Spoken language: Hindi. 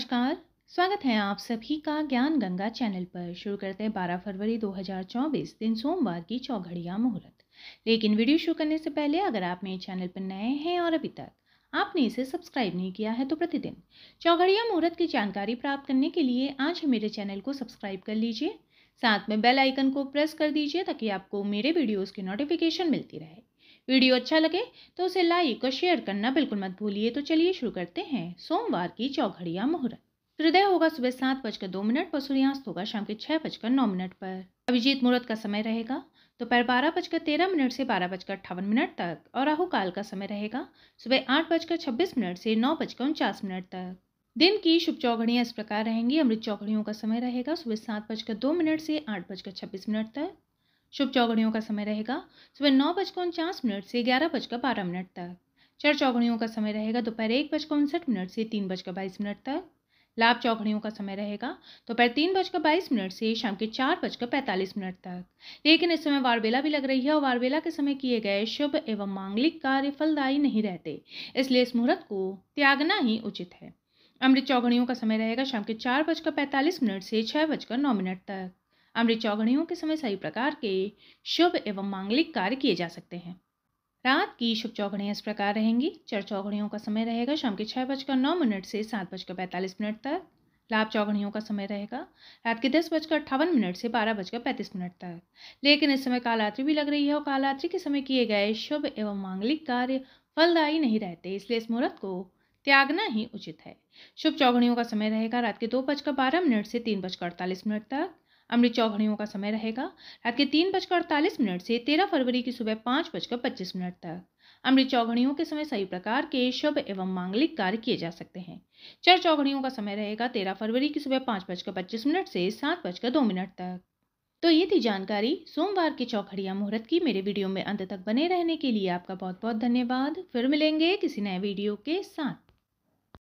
नमस्कार स्वागत है आप सभी का ज्ञान गंगा चैनल पर शुरू करते हैं बारह फरवरी 2024 दिन सोमवार की चौघड़िया मुहूर्त लेकिन वीडियो शुरू करने से पहले अगर आप मेरे चैनल पर नए हैं और अभी तक आपने इसे सब्सक्राइब नहीं किया है तो प्रतिदिन चौघड़िया मुहूर्त की जानकारी प्राप्त करने के लिए आज मेरे चैनल को सब्सक्राइब कर लीजिए साथ में बेल आइकन को प्रेस कर दीजिए ताकि आपको मेरे वीडियोज़ की नोटिफिकेशन मिलती रहे वीडियो अच्छा लगे तो उसे लाइक और शेयर करना बिल्कुल मत भूलिए तो चलिए शुरू करते हैं सोमवार की चौघड़िया मुहूर्त हृदय होगा सुबह सात बजकर दो मिनट पर सूर्यास्त होगा शाम के छह बजकर नौ मिनट पर अभिजीत मुहूर्त का समय रहेगा दोपहर बारह बजकर तेरह मिनट से बारह बजकर अट्ठावन मिनट तक और राहु काल का समय रहेगा सुबह आठ बजकर छब्बीस मिनट से नौ बजकर उनचास मिनट तक दिन की शुभ चौघड़ियाँ इस प्रकार रहेंगी अमृत चौघड़ियों का समय रहेगा सुबह सात बजकर दो मिनट से आठ बजकर छब्बीस मिनट तक शुभ चौगड़ियों का समय रहेगा सुबह नौ बजकर उनचास मिनट से ग्यारह बजकर बारह मिनट तक चर चौगड़ियों का समय रहेगा दोपहर एक बजकर उनसठ मिनट से तीन बजकर बाईस मिनट तक लाभ चौकड़ियों का समय रहेगा दोपहर तो तीन बजकर बाईस मिनट से शाम के चार बजकर पैंतालीस मिनट तक लेकिन इस समय वारबेला भी लग रही है और वारबेला के समय किए गए शुभ एवं मांगलिक कार्य फलदायी नहीं रहते इसलिए इस मुहूर्त को त्यागना ही उचित है अमृत चौघड़ियों का समय रहेगा शाम के चार बजकर पैंतालीस मिनट से छः बजकर नौ मिनट तक अमृत चौघड़ियों के समय सभी प्रकार के शुभ एवं मांगलिक कार्य किए जा सकते हैं रात की शुभ चौघड़ियाँ इस प्रकार रहेंगी चर चौघड़ियों का समय रहेगा शाम के छः बजकर नौ मिनट से सात बजकर पैंतालीस मिनट तक लाभ चौघड़ियों का समय रहेगा रात के दस बजकर अट्ठावन मिनट से बारह बजकर पैंतीस मिनट तक लेकिन इस समय कालरात्रि भी लग रही है और कालरात्रि के समय किए गए शुभ एवं मांगलिक कार्य फलदायी नहीं रहते इसलिए इस मुहूर्त को त्यागना ही उचित है शुभ चौघड़ियों का समय रहेगा रात के दो बजकर बारह मिनट से तीन बजकर अड़तालीस मिनट तक अमृत चौघड़ियों का समय रहेगा रात के तीन बजकर अड़तालीस मिनट से तेरह फरवरी की सुबह पाँच बजकर पच्चीस मिनट तक अमृत चौघड़ियों के समय सही प्रकार के शुभ एवं मांगलिक कार्य किए जा सकते हैं चर चौघड़ियों का समय रहेगा तेरह फरवरी की सुबह पाँच बजकर पच्चीस मिनट से सात बजकर दो मिनट तक तो ये थी जानकारी सोमवार की चौखड़िया मुहूर्त की मेरे वीडियो में अंत तक बने रहने के लिए आपका बहुत बहुत धन्यवाद फिर मिलेंगे किसी नए वीडियो के साथ